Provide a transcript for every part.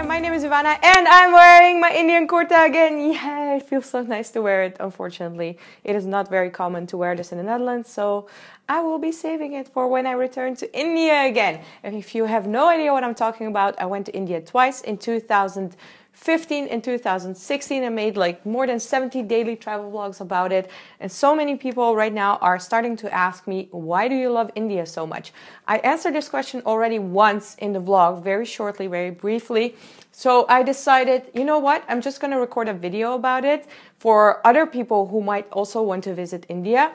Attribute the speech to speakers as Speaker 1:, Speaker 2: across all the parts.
Speaker 1: there. My name is Ivana and I'm wearing my Indian kurta again. Yeah, it feels so nice to wear it, unfortunately. It is not very common to wear this in the Netherlands, so I will be saving it for when I return to India again. And if you have no idea what I'm talking about, I went to India twice in 2000. 15 in 2016 and made like more than 70 daily travel vlogs about it. And so many people right now are starting to ask me, why do you love India so much? I answered this question already once in the vlog, very shortly, very briefly. So I decided, you know what? I'm just going to record a video about it for other people who might also want to visit India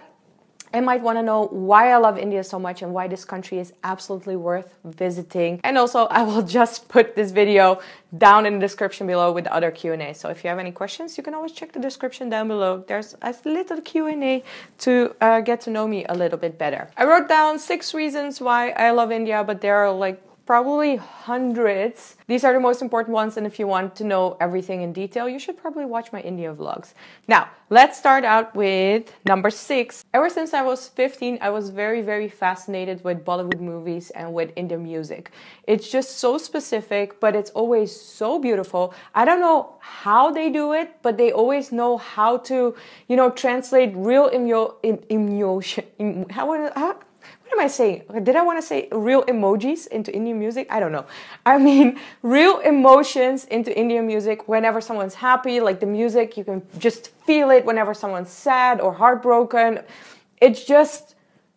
Speaker 1: I might want to know why I love India so much and why this country is absolutely worth visiting. And also, I will just put this video down in the description below with other Q&A. So if you have any questions, you can always check the description down below. There's a little Q&A to uh, get to know me a little bit better. I wrote down six reasons why I love India, but there are like probably hundreds. These are the most important ones, and if you want to know everything in detail, you should probably watch my India vlogs. Now, let's start out with number six. Ever since I was 15, I was very, very fascinated with Bollywood movies and with Indian music. It's just so specific, but it's always so beautiful. I don't know how they do it, but they always know how to, you know, translate real emo- emotion. How, how what am I saying? Did I want to say real emojis into Indian music? I don't know. I mean, real emotions into Indian music whenever someone's happy, like the music, you can just feel it whenever someone's sad or heartbroken. It's just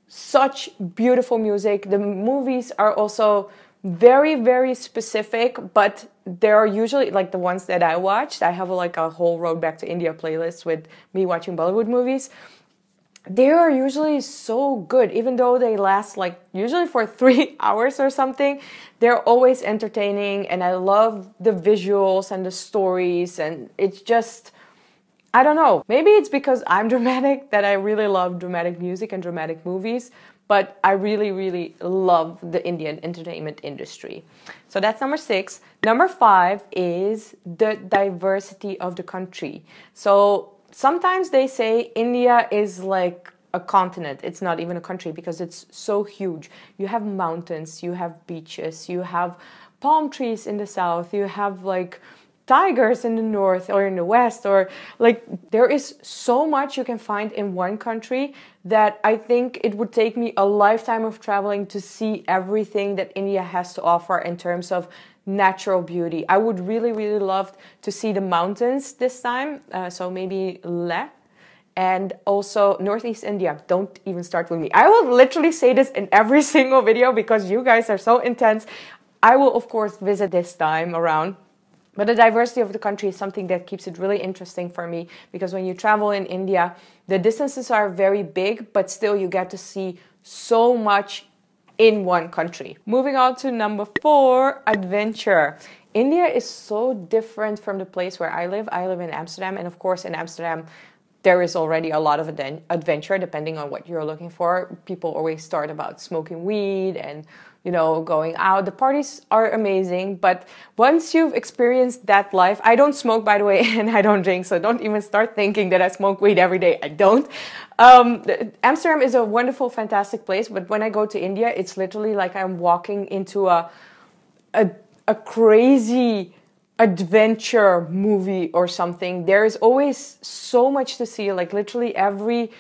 Speaker 1: such beautiful music. The movies are also very very specific but there are usually like the ones that i watched i have like a whole road back to india playlist with me watching bollywood movies they are usually so good even though they last like usually for three hours or something they're always entertaining and i love the visuals and the stories and it's just i don't know maybe it's because i'm dramatic that i really love dramatic music and dramatic movies but i really really love the indian entertainment industry so that's number six number five is the diversity of the country so sometimes they say India is like a continent it's not even a country because it's so huge you have mountains you have beaches you have palm trees in the south you have like tigers in the north or in the west or like there is so much you can find in one country that i think it would take me a lifetime of traveling to see everything that india has to offer in terms of natural beauty. I would really, really love to see the mountains this time. Uh, so maybe Leh and also Northeast India. Don't even start with me. I will literally say this in every single video because you guys are so intense. I will, of course, visit this time around. But the diversity of the country is something that keeps it really interesting for me because when you travel in India, the distances are very big, but still you get to see so much in one country. Moving on to number four adventure. India is so different from the place where I live. I live in Amsterdam, and of course, in Amsterdam, there is already a lot of adventure depending on what you're looking for. People always start about smoking weed and you know going out. The parties are amazing, but once you've experienced that life, I don't smoke by the way, and I don't drink, so don't even start thinking that I smoke weed every day. I don't. Um, Amsterdam is a wonderful, fantastic place, but when I go to India, it's literally like I'm walking into a a, a crazy adventure movie or something, there is always so much to see. Like literally every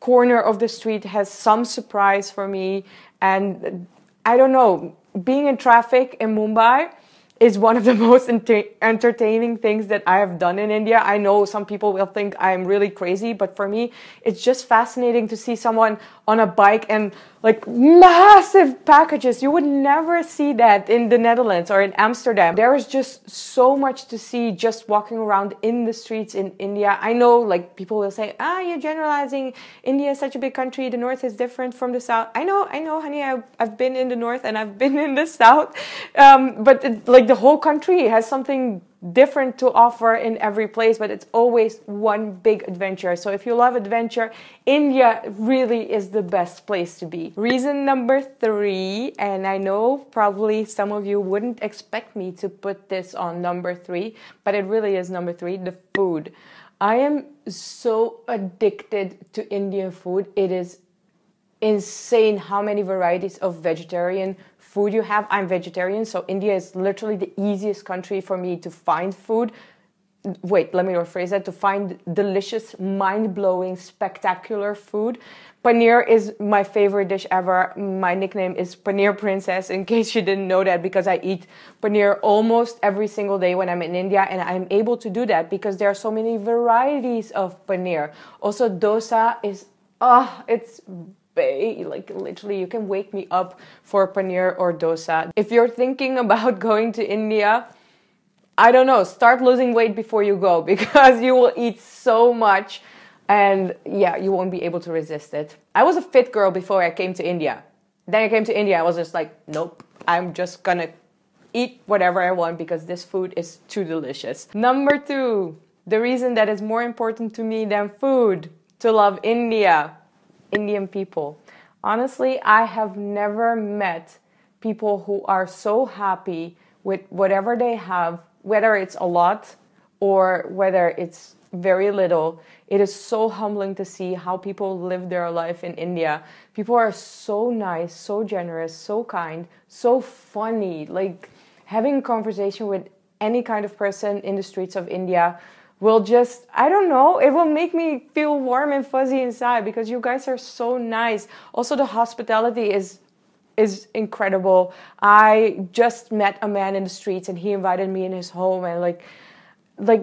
Speaker 1: corner of the street has some surprise for me. And I don't know, being in traffic in Mumbai is one of the most entertaining things that I have done in India. I know some people will think I'm really crazy, but for me, it's just fascinating to see someone on a bike and like massive packages. You would never see that in the Netherlands or in Amsterdam. There is just so much to see just walking around in the streets in India. I know like people will say, ah, you're generalizing. India is such a big country. The North is different from the South. I know, I know, honey, I, have been in the North and I've been in the South. Um, but it, like the whole country has something different to offer in every place, but it's always one big adventure. So if you love adventure, India really is the best place to be. Reason number three, and I know probably some of you wouldn't expect me to put this on number three, but it really is number three the food. I am so addicted to Indian food. It is insane how many varieties of vegetarian food you have. I'm vegetarian, so India is literally the easiest country for me to find food. Wait, let me rephrase that to find delicious, mind blowing, spectacular food. Paneer is my favorite dish ever. My nickname is Paneer Princess, in case you didn't know that, because I eat paneer almost every single day when I'm in India, and I'm able to do that because there are so many varieties of paneer. Also, dosa is, ah, oh, it's like literally, you can wake me up for paneer or dosa. If you're thinking about going to India, I don't know, start losing weight before you go because you will eat so much and yeah, you won't be able to resist it. I was a fit girl before I came to India. Then I came to India, I was just like, nope, I'm just gonna eat whatever I want because this food is too delicious. Number two, the reason that is more important to me than food to love India Indian people. Honestly, I have never met people who are so happy with whatever they have, whether it's a lot or whether it's very little. It is so humbling to see how people live their life in India. People are so nice, so generous, so kind, so funny. Like having a conversation with any kind of person in the streets of India will just i don't know it will make me feel warm and fuzzy inside because you guys are so nice also the hospitality is is incredible i just met a man in the streets and he invited me in his home and like like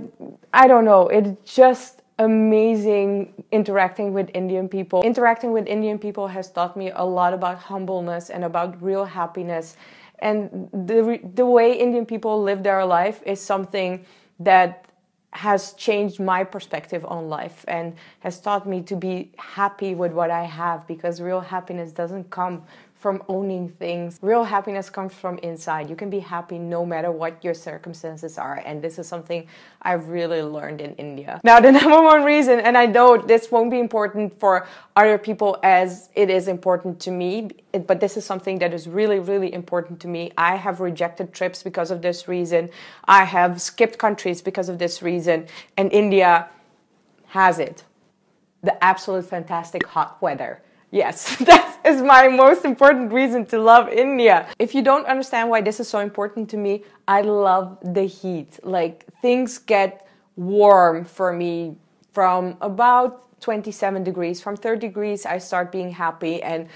Speaker 1: i don't know it's just amazing interacting with indian people interacting with indian people has taught me a lot about humbleness and about real happiness and the the way indian people live their life is something that has changed my perspective on life and has taught me to be happy with what I have because real happiness doesn't come from owning things. Real happiness comes from inside. You can be happy no matter what your circumstances are. And this is something I've really learned in India. Now, the number one reason, and I know this won't be important for other people as it is important to me, but this is something that is really, really important to me. I have rejected trips because of this reason. I have skipped countries because of this reason. And India has it the absolute fantastic hot weather. Yes, that is my most important reason to love India. If you don't understand why this is so important to me, I love the heat. Like things get warm for me from about 27 degrees. From 30 degrees, I start being happy and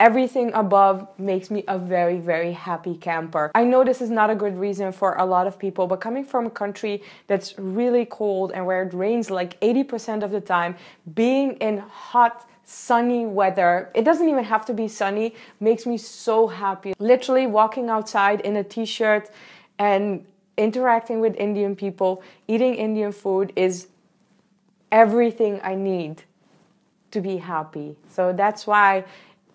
Speaker 1: Everything above makes me a very, very happy camper. I know this is not a good reason for a lot of people, but coming from a country that's really cold and where it rains like 80% of the time, being in hot, sunny weather, it doesn't even have to be sunny, makes me so happy. Literally walking outside in a t shirt and interacting with Indian people, eating Indian food is everything I need to be happy. So that's why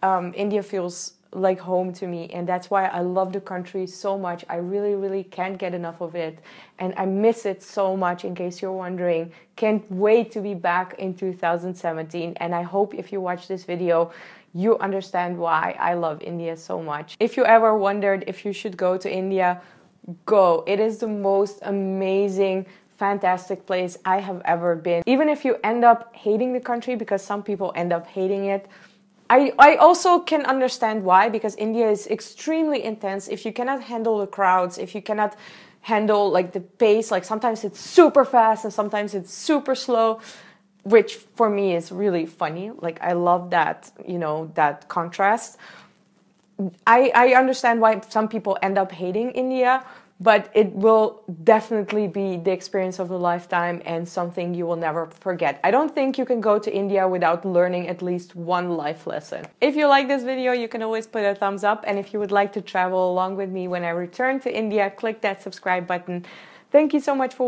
Speaker 1: um, India feels like home to me and that's why i love the country so much i really really can't get enough of it and i miss it so much in case you're wondering can't wait to be back in 2017 and i hope if you watch this video you understand why i love india so much if you ever wondered if you should go to india go it is the most amazing fantastic place i have ever been even if you end up hating the country because some people end up hating it I, I also can understand why, because India is extremely intense. If you cannot handle the crowds, if you cannot handle like the pace, like sometimes it's super fast and sometimes it's super slow, which for me is really funny. Like I love that, you know, that contrast. I, I understand why some people end up hating India but it will definitely be the experience of a lifetime and something you will never forget. I don't think you can go to India without learning at least one life lesson. If you like this video, you can always put a thumbs up. And if you would like to travel along with me when I return to India, click that subscribe button. Thank you so much for watching.